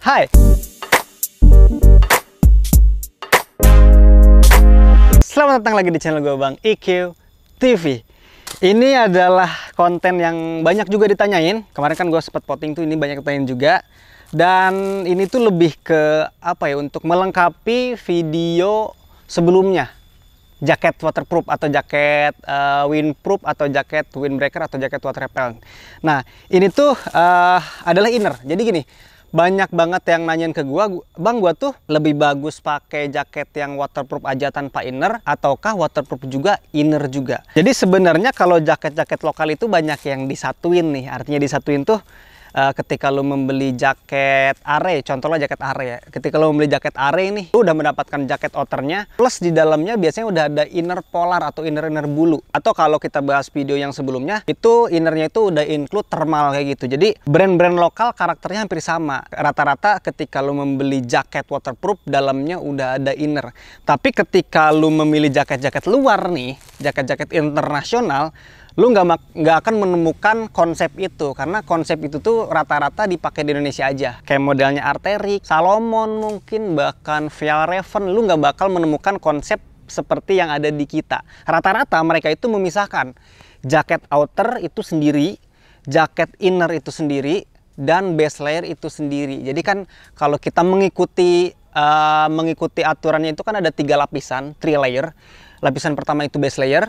Hai. Selamat datang lagi di channel gue Bang IQ TV. Ini adalah konten yang banyak juga ditanyain. Kemarin kan gue sempat potting tuh ini banyak ditanyain juga. Dan ini tuh lebih ke apa ya untuk melengkapi video sebelumnya jaket waterproof atau jaket uh, windproof atau jaket windbreaker atau jaket water repellent. Nah, ini tuh uh, adalah inner. Jadi gini, banyak banget yang nanyain ke gua, "Bang, gua tuh lebih bagus pakai jaket yang waterproof aja tanpa inner ataukah waterproof juga inner juga?" Jadi sebenarnya kalau jaket-jaket lokal itu banyak yang disatuin nih. Artinya disatuin tuh Eh, ketika lo membeli jaket are, contohnya jaket are ya. Ketika lo membeli jaket are ini, lo udah mendapatkan jaket outernya, plus di dalamnya biasanya udah ada inner polar atau inner-inner bulu. Atau kalau kita bahas video yang sebelumnya, itu innernya itu udah include thermal kayak gitu. Jadi brand-brand lokal karakternya hampir sama. Rata-rata ketika lo membeli jaket waterproof, dalamnya udah ada inner. Tapi ketika lo memilih jaket-jaket luar nih, jaket-jaket internasional, lu nggak nggak akan menemukan konsep itu karena konsep itu tuh rata-rata dipakai di Indonesia aja kayak modelnya Arterik, Salomon mungkin bahkan Fjallraven lu nggak bakal menemukan konsep seperti yang ada di kita rata-rata mereka itu memisahkan jaket outer itu sendiri jaket inner itu sendiri dan base layer itu sendiri jadi kan kalau kita mengikuti uh, mengikuti aturannya itu kan ada tiga lapisan three layer lapisan pertama itu base layer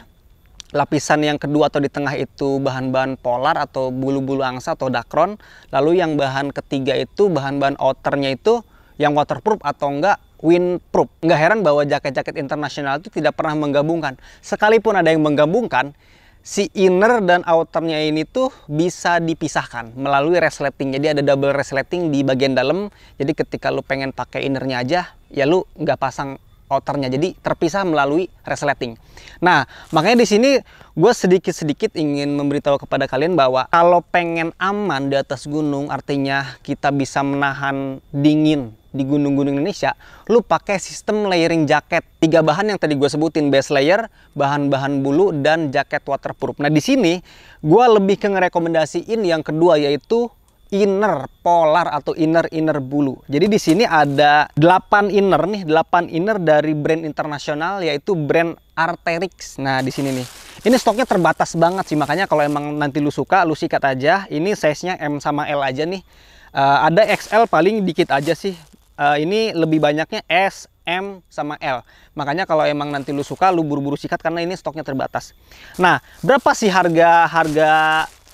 lapisan yang kedua atau di tengah itu bahan-bahan polar atau bulu-bulu angsa atau dakron lalu yang bahan ketiga itu bahan-bahan outernya itu yang waterproof atau enggak windproof enggak heran bahwa jaket-jaket internasional itu tidak pernah menggabungkan sekalipun ada yang menggabungkan si inner dan outernya ini tuh bisa dipisahkan melalui resleting jadi ada double resleting di bagian dalam jadi ketika lu pengen pakai innernya aja ya lu nggak pasang outernya jadi terpisah melalui resleting. Nah makanya di sini gue sedikit sedikit ingin memberitahu kepada kalian bahwa kalau pengen aman di atas gunung artinya kita bisa menahan dingin di gunung-gunung Indonesia, lu pakai sistem layering jaket. Tiga bahan yang tadi gue sebutin, base layer, bahan-bahan bulu, dan jaket waterproof. Nah di sini gue lebih ke ngerekomendasiin yang kedua yaitu inner polar atau inner inner bulu. Jadi di sini ada 8 inner nih, 8 inner dari brand internasional yaitu brand Arterix. Nah, di sini nih. Ini stoknya terbatas banget sih, makanya kalau emang nanti lu suka, lu sikat aja. Ini size-nya M sama L aja nih. Uh, ada XL paling dikit aja sih. Uh, ini lebih banyaknya S, M sama L. Makanya kalau emang nanti lu suka, lu buru-buru sikat karena ini stoknya terbatas. Nah, berapa sih harga harga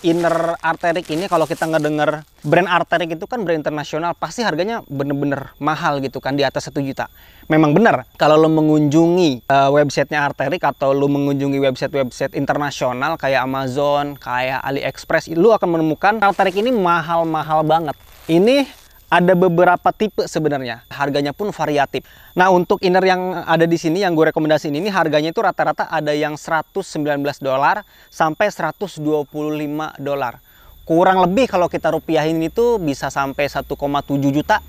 inner arterik ini kalau kita ngedenger brand arterik itu kan brand internasional pasti harganya bener-bener mahal gitu kan di atas 1 juta memang benar kalau lo mengunjungi uh, websitenya arterik atau lo mengunjungi website-website internasional kayak Amazon kayak AliExpress lo akan menemukan arterik ini mahal-mahal banget ini ada beberapa tipe sebenarnya. Harganya pun variatif. Nah, untuk inner yang ada di sini yang gue rekomendasiin ini harganya itu rata-rata ada yang 119 dolar sampai 125 dolar. Kurang lebih kalau kita rupiahin itu bisa sampai 1,7 juta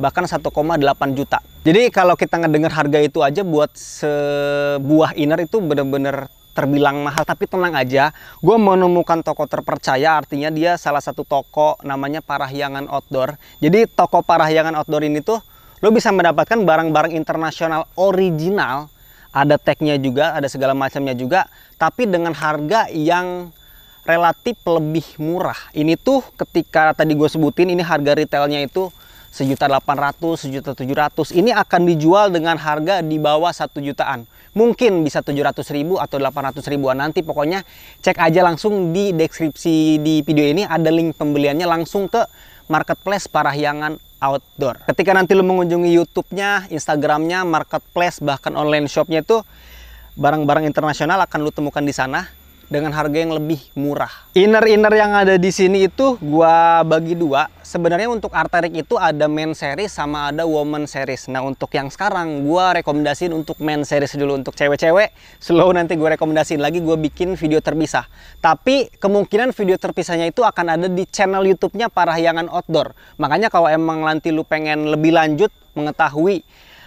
bahkan 1,8 juta. Jadi kalau kita ngedenger harga itu aja buat sebuah inner itu bener-bener terbilang mahal tapi tenang aja gue menemukan toko terpercaya artinya dia salah satu toko namanya Parahyangan Outdoor jadi toko Parahyangan Outdoor ini tuh lo bisa mendapatkan barang-barang internasional original ada tagnya juga ada segala macamnya juga tapi dengan harga yang relatif lebih murah ini tuh ketika tadi gue sebutin ini harga retailnya itu sejuta delapan ratus, sejuta tujuh ratus. Ini akan dijual dengan harga di bawah satu jutaan mungkin bisa 700 ribu atau 800 ribuan nanti pokoknya cek aja langsung di deskripsi di video ini ada link pembeliannya langsung ke marketplace parahyangan outdoor ketika nanti lo mengunjungi youtube-nya Instagram-nya, marketplace bahkan online shop-nya itu barang-barang internasional akan lo temukan di sana dengan harga yang lebih murah. Inner-inner yang ada di sini itu gua bagi dua. Sebenarnya untuk Arterik itu ada men series sama ada woman series. Nah untuk yang sekarang gua rekomendasiin untuk men series dulu untuk cewek-cewek. Slow nanti gue rekomendasiin lagi gue bikin video terpisah. Tapi kemungkinan video terpisahnya itu akan ada di channel YouTube-nya Parahyangan Outdoor. Makanya kalau emang nanti lu pengen lebih lanjut mengetahui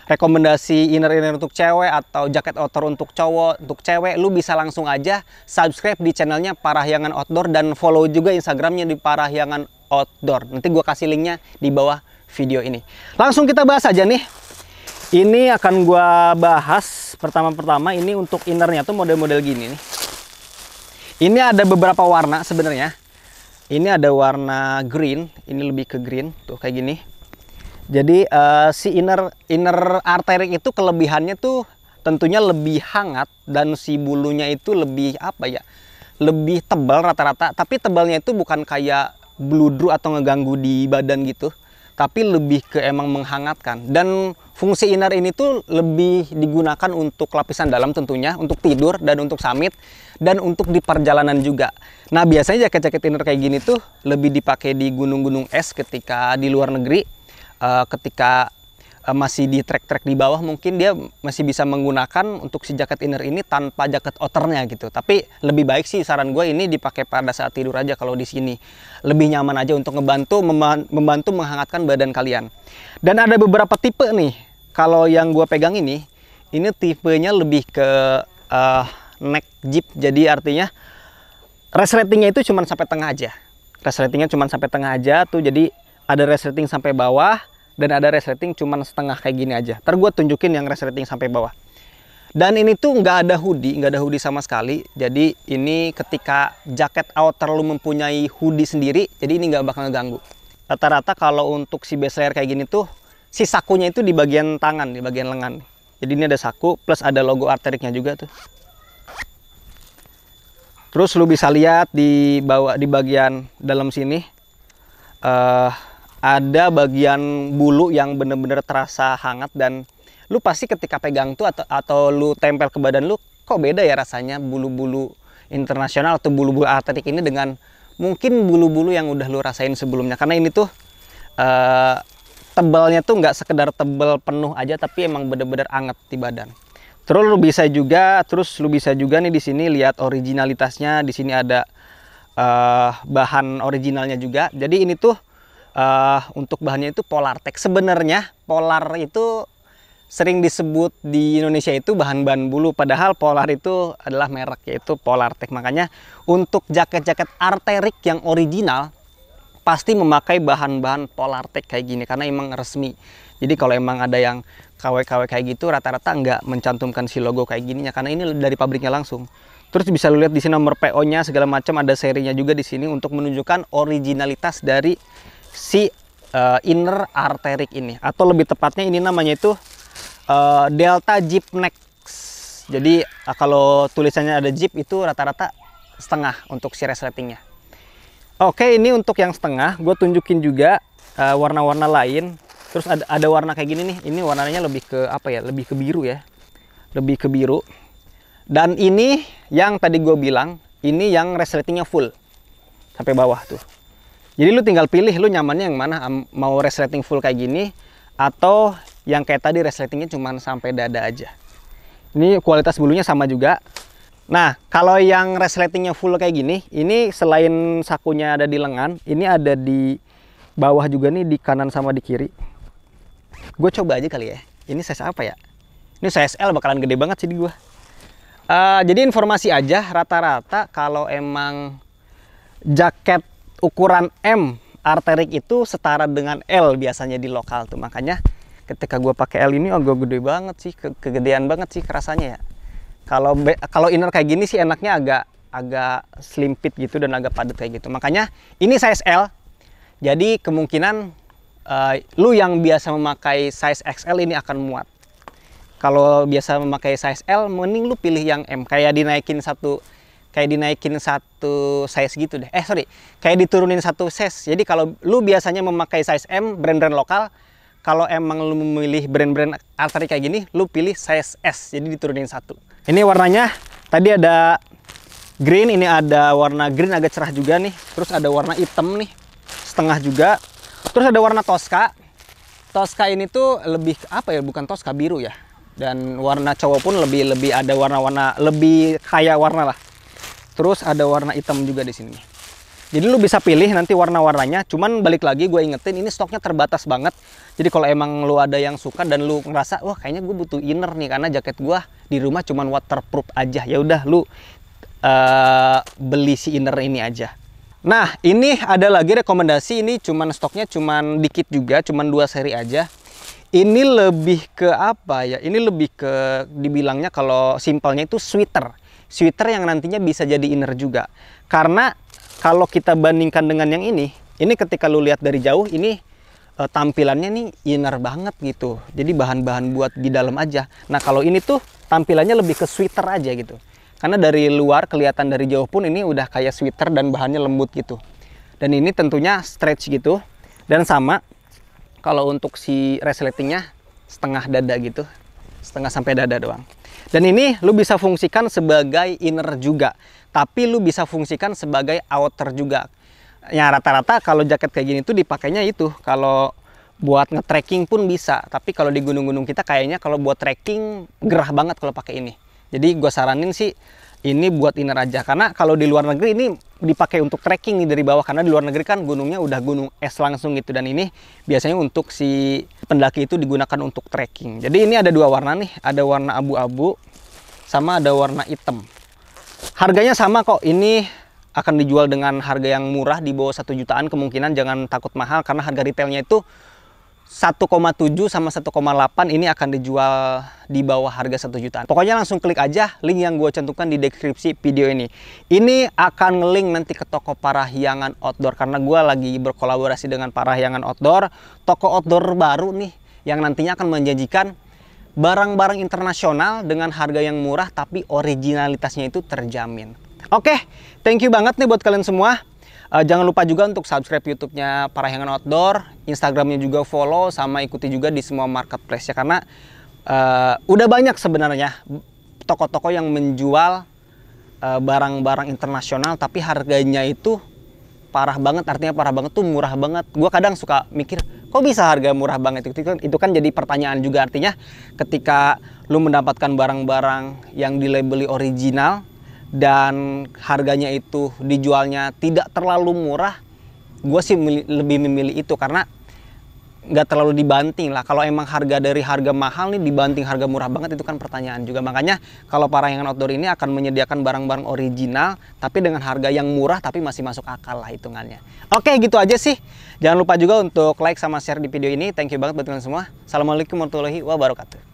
rekomendasi inner-inner untuk cewek atau jaket outdoor untuk cowok, untuk cewek, lu bisa langsung aja subscribe di channelnya Parahyangan Outdoor dan follow juga Instagramnya di Parahyangan Outdoor. Nanti gue kasih linknya di bawah video ini. Langsung kita bahas aja nih. Ini akan gue bahas pertama-pertama ini untuk innernya tuh model-model gini nih. Ini ada beberapa warna sebenarnya. Ini ada warna green, ini lebih ke green, tuh kayak gini jadi uh, si inner inner arteri itu kelebihannya tuh tentunya lebih hangat dan si bulunya itu lebih apa ya? Lebih tebal rata-rata, tapi tebalnya itu bukan kayak bludru atau ngeganggu di badan gitu, tapi lebih ke emang menghangatkan. Dan fungsi inner ini tuh lebih digunakan untuk lapisan dalam tentunya, untuk tidur dan untuk summit dan untuk di perjalanan juga. Nah, biasanya jaket-jaket inner kayak gini tuh lebih dipakai di gunung-gunung es ketika di luar negeri Eh, ketika eh, masih di track-track di bawah mungkin dia masih bisa menggunakan untuk si jaket inner ini tanpa jaket outernya gitu. Tapi lebih baik sih saran gue ini dipakai pada saat tidur aja kalau di sini. Lebih nyaman aja untuk ngebantu membantu menghangatkan badan kalian. Dan ada beberapa tipe nih. Kalau yang gue pegang ini, ini tipenya lebih ke uh, neck jeep. Jadi artinya resletingnya itu cuma sampai tengah aja. resletingnya cuma sampai tengah aja tuh jadi ada resleting sampai bawah dan ada resleting cuman setengah kayak gini aja. Ntar gue tunjukin yang resleting sampai bawah. Dan ini tuh nggak ada hoodie, nggak ada hoodie sama sekali. Jadi ini ketika jaket outer lu mempunyai hoodie sendiri, jadi ini nggak bakal ngeganggu. Rata-rata kalau untuk si base layer kayak gini tuh, si sakunya itu di bagian tangan, di bagian lengan. Jadi ini ada saku, plus ada logo arteriknya juga tuh. Terus lu bisa lihat di bawah di bagian dalam sini, uh, ada bagian bulu yang benar-benar terasa hangat dan lu pasti ketika pegang tuh atau atau lu tempel ke badan lu kok beda ya rasanya bulu-bulu internasional atau bulu-bulu atletik ini dengan mungkin bulu-bulu yang udah lu rasain sebelumnya karena ini tuh uh, tebalnya tuh nggak sekedar tebal penuh aja tapi emang bener-bener anget di badan terus lu bisa juga terus lu bisa juga nih di sini lihat originalitasnya di sini ada uh, bahan originalnya juga jadi ini tuh uh, untuk bahannya itu Polartek. Sebenarnya Polar itu sering disebut di Indonesia itu bahan-bahan bulu padahal Polar itu adalah merek yaitu Polartek. Makanya untuk jaket-jaket arterik yang original pasti memakai bahan-bahan Polartek kayak gini karena emang resmi. Jadi kalau emang ada yang KW-KW kayak gitu rata-rata nggak mencantumkan si logo kayak gininya karena ini dari pabriknya langsung. Terus bisa lihat di sini nomor PO-nya segala macam ada serinya juga di sini untuk menunjukkan originalitas dari si uh, inner arterik ini atau lebih tepatnya ini namanya itu uh, delta jeep neck. Jadi uh, kalau tulisannya ada jeep itu rata-rata setengah untuk si resletingnya. Oke, ini untuk yang setengah, gue tunjukin juga warna-warna uh, lain. Terus ada, ada warna kayak gini nih, ini warnanya lebih ke apa ya? Lebih ke biru ya, lebih ke biru. Dan ini yang tadi gue bilang, ini yang resletingnya full sampai bawah tuh. Jadi lu tinggal pilih lu nyamannya yang mana mau resleting full kayak gini atau yang kayak tadi resletingnya cuma sampai dada aja. Ini kualitas bulunya sama juga. Nah, kalau yang resletingnya full kayak gini, ini selain sakunya ada di lengan, ini ada di bawah juga nih di kanan sama di kiri. Gue coba aja kali ya. Ini size apa ya? Ini size L bakalan gede banget sih di gue. Uh, jadi informasi aja, rata-rata kalau emang jaket ukuran M arterik itu setara dengan L biasanya di lokal tuh makanya ketika gue pakai L ini oh gue gede banget sih ke kegedean banget sih kerasanya ya kalau kalau inner kayak gini sih enaknya agak agak slimpit gitu dan agak padat kayak gitu makanya ini size L jadi kemungkinan uh, lu yang biasa memakai size XL ini akan muat kalau biasa memakai size L mending lu pilih yang M kayak dinaikin satu kayak dinaikin satu size gitu deh. Eh sorry, kayak diturunin satu size. Jadi kalau lu biasanya memakai size M brand-brand lokal, kalau emang lu memilih brand-brand arteri kayak gini, lu pilih size S. Jadi diturunin satu. Ini warnanya tadi ada green, ini ada warna green agak cerah juga nih. Terus ada warna hitam nih, setengah juga. Terus ada warna Tosca. Tosca ini tuh lebih apa ya? Bukan Tosca biru ya. Dan warna cowok pun lebih lebih ada warna-warna lebih kaya warna lah Terus ada warna hitam juga di sini. Jadi lu bisa pilih nanti warna-warnanya. Cuman balik lagi gue ingetin ini stoknya terbatas banget. Jadi kalau emang lu ada yang suka dan lu ngerasa wah kayaknya gue butuh inner nih karena jaket gue di rumah cuman waterproof aja. Ya udah lu uh, beli si inner ini aja. Nah, ini ada lagi rekomendasi ini cuman stoknya cuman dikit juga, cuman dua seri aja. Ini lebih ke apa ya? Ini lebih ke dibilangnya kalau simpelnya itu sweater sweater yang nantinya bisa jadi inner juga. Karena kalau kita bandingkan dengan yang ini, ini ketika lu lihat dari jauh ini uh, tampilannya nih inner banget gitu. Jadi bahan-bahan buat di dalam aja. Nah, kalau ini tuh tampilannya lebih ke sweater aja gitu. Karena dari luar kelihatan dari jauh pun ini udah kayak sweater dan bahannya lembut gitu. Dan ini tentunya stretch gitu. Dan sama kalau untuk si resletingnya setengah dada gitu. Setengah sampai dada doang. Dan ini lu bisa fungsikan sebagai inner juga, tapi lu bisa fungsikan sebagai outer juga. Ya rata-rata kalau jaket kayak gini tuh dipakainya itu kalau buat nge-trekking pun bisa, tapi kalau di gunung-gunung kita kayaknya kalau buat trekking gerah banget kalau pakai ini. Jadi gua saranin sih ini buat inner aja karena kalau di luar negeri ini dipakai untuk trekking nih dari bawah karena di luar negeri kan gunungnya udah gunung es langsung gitu dan ini biasanya untuk si pendaki itu digunakan untuk trekking jadi ini ada dua warna nih ada warna abu-abu sama ada warna hitam harganya sama kok ini akan dijual dengan harga yang murah di bawah satu jutaan kemungkinan jangan takut mahal karena harga retailnya itu 1,7 sama 1,8 ini akan dijual di bawah harga 1 jutaan. Pokoknya langsung klik aja link yang gue cantumkan di deskripsi video ini. Ini akan nge-link nanti ke toko Parahyangan Outdoor karena gue lagi berkolaborasi dengan Parahyangan Outdoor, toko outdoor baru nih yang nantinya akan menjanjikan barang-barang internasional dengan harga yang murah tapi originalitasnya itu terjamin. Oke, okay, thank you banget nih buat kalian semua. Uh, jangan lupa juga untuk subscribe YouTube-nya Parahyangan Outdoor, Instagramnya juga follow, sama ikuti juga di semua marketplace ya karena uh, udah banyak sebenarnya toko-toko yang menjual eh, barang-barang uh, internasional tapi harganya itu parah banget artinya parah banget tuh murah banget gue kadang suka mikir kok bisa harga murah banget itu kan itu kan jadi pertanyaan juga artinya ketika lu mendapatkan barang-barang yang dilabeli original dan harganya itu dijualnya tidak terlalu murah, gue sih milih, lebih memilih itu karena nggak terlalu dibanting lah. Kalau emang harga dari harga mahal nih dibanting harga murah banget itu kan pertanyaan juga. Makanya kalau Parayangan Outdoor ini akan menyediakan barang-barang original tapi dengan harga yang murah tapi masih masuk akal lah hitungannya. Oke gitu aja sih. Jangan lupa juga untuk like sama share di video ini. Thank you banget buat kalian semua. Assalamualaikum warahmatullahi wabarakatuh.